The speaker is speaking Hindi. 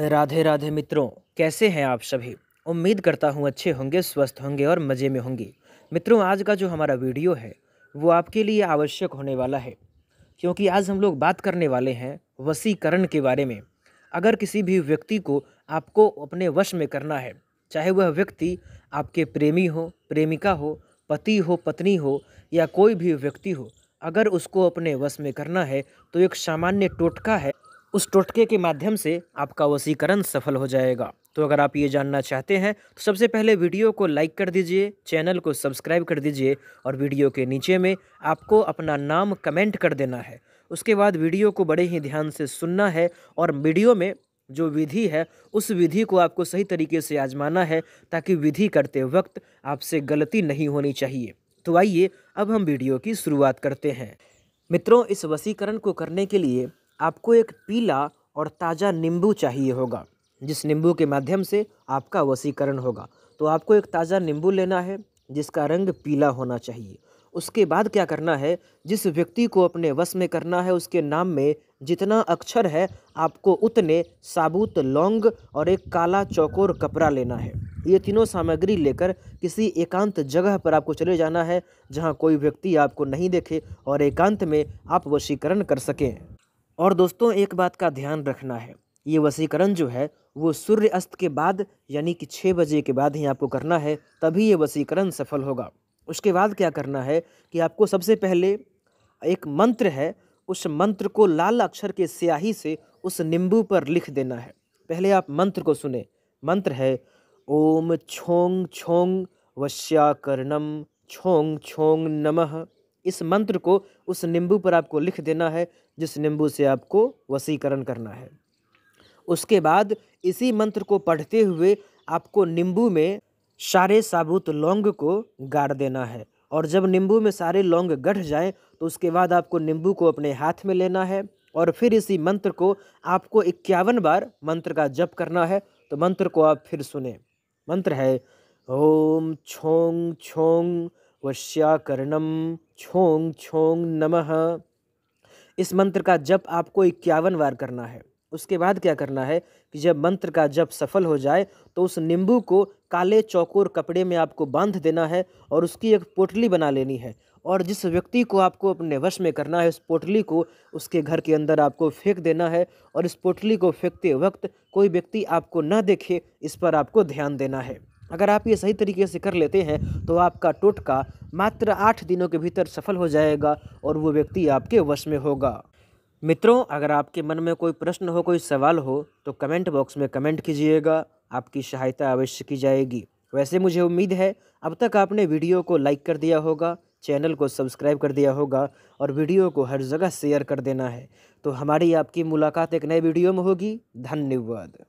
राधे राधे मित्रों कैसे हैं आप सभी उम्मीद करता हूँ अच्छे होंगे स्वस्थ होंगे और मज़े में होंगे मित्रों आज का जो हमारा वीडियो है वो आपके लिए आवश्यक होने वाला है क्योंकि आज हम लोग बात करने वाले हैं वसीकरण के बारे में अगर किसी भी व्यक्ति को आपको अपने वश में करना है चाहे वह व्यक्ति आपके प्रेमी हो प्रेमिका हो पति हो पत्नी हो या कोई भी व्यक्ति हो अगर उसको अपने वश में करना है तो एक सामान्य टोटका है उस टोटके के माध्यम से आपका वसीकरण सफल हो जाएगा तो अगर आप ये जानना चाहते हैं तो सबसे पहले वीडियो को लाइक कर दीजिए चैनल को सब्सक्राइब कर दीजिए और वीडियो के नीचे में आपको अपना नाम कमेंट कर देना है उसके बाद वीडियो को बड़े ही ध्यान से सुनना है और वीडियो में जो विधि है उस विधि को आपको सही तरीके से आजमाना है ताकि विधि करते वक्त आपसे गलती नहीं होनी चाहिए तो आइए अब हम वीडियो की शुरुआत करते हैं मित्रों इस वसीकरण को करने के लिए आपको एक पीला और ताज़ा नींबू चाहिए होगा जिस नींबू के माध्यम से आपका वसीकरण होगा तो आपको एक ताज़ा नींबू लेना है जिसका रंग पीला होना चाहिए उसके बाद क्या करना है जिस व्यक्ति को अपने वश में करना है उसके नाम में जितना अक्षर है आपको उतने साबुत लौंग और एक काला चौकोर कपड़ा लेना है ये तीनों सामग्री लेकर किसी एकांत जगह पर आपको चले जाना है जहाँ कोई व्यक्ति आपको नहीं देखे और एकांत में आप वशीकरण कर सकें और दोस्तों एक बात का ध्यान रखना है ये वसीकरण जो है वो सूर्य अस्त के बाद यानी कि छः बजे के बाद ही आपको करना है तभी ये वसीकरण सफल होगा उसके बाद क्या करना है कि आपको सबसे पहले एक मंत्र है उस मंत्र को लाल अक्षर के स्याही से उस नींबू पर लिख देना है पहले आप मंत्र को सुने मंत्र है ओम छोंग छोंग वश्याकर्णम छोंग छोंग नमः इस मंत्र को उस नींबू पर आपको लिख देना है जिस नींबू से आपको वसीकरण करना है उसके बाद इसी मंत्र को पढ़ते हुए आपको नींबू में सारे साबुत लौंग को गाड़ देना है और जब नींबू में सारे लौंग गढ़ जाएं तो उसके बाद आपको नींबू को अपने हाथ में लेना है और फिर इसी मंत्र को आपको इक्यावन बार मंत्र का जप करना है तो मंत्र को आप फिर सुने मंत्र है ओम छोंग छोंग वश्याकर्णम छोंग छोंग नमः इस मंत्र का जप आपको इक्यावन बार करना है उसके बाद क्या करना है कि जब मंत्र का जप सफल हो जाए तो उस नींबू को काले चौकोर कपड़े में आपको बांध देना है और उसकी एक पोटली बना लेनी है और जिस व्यक्ति को आपको अपने वश में करना है उस पोटली को उसके घर के अंदर आपको फेंक देना है और इस पोटली को फेंकते वक्त कोई व्यक्ति आपको न देखे इस पर आपको ध्यान देना है अगर आप ये सही तरीके से कर लेते हैं तो आपका टोटका मात्र आठ दिनों के भीतर सफल हो जाएगा और वो व्यक्ति आपके वश में होगा मित्रों अगर आपके मन में कोई प्रश्न हो कोई सवाल हो तो कमेंट बॉक्स में कमेंट कीजिएगा आपकी सहायता अवश्य की जाएगी वैसे मुझे उम्मीद है अब तक आपने वीडियो को लाइक कर दिया होगा चैनल को सब्सक्राइब कर दिया होगा और वीडियो को हर जगह शेयर कर देना है तो हमारी आपकी मुलाकात एक नए वीडियो में होगी धन्यवाद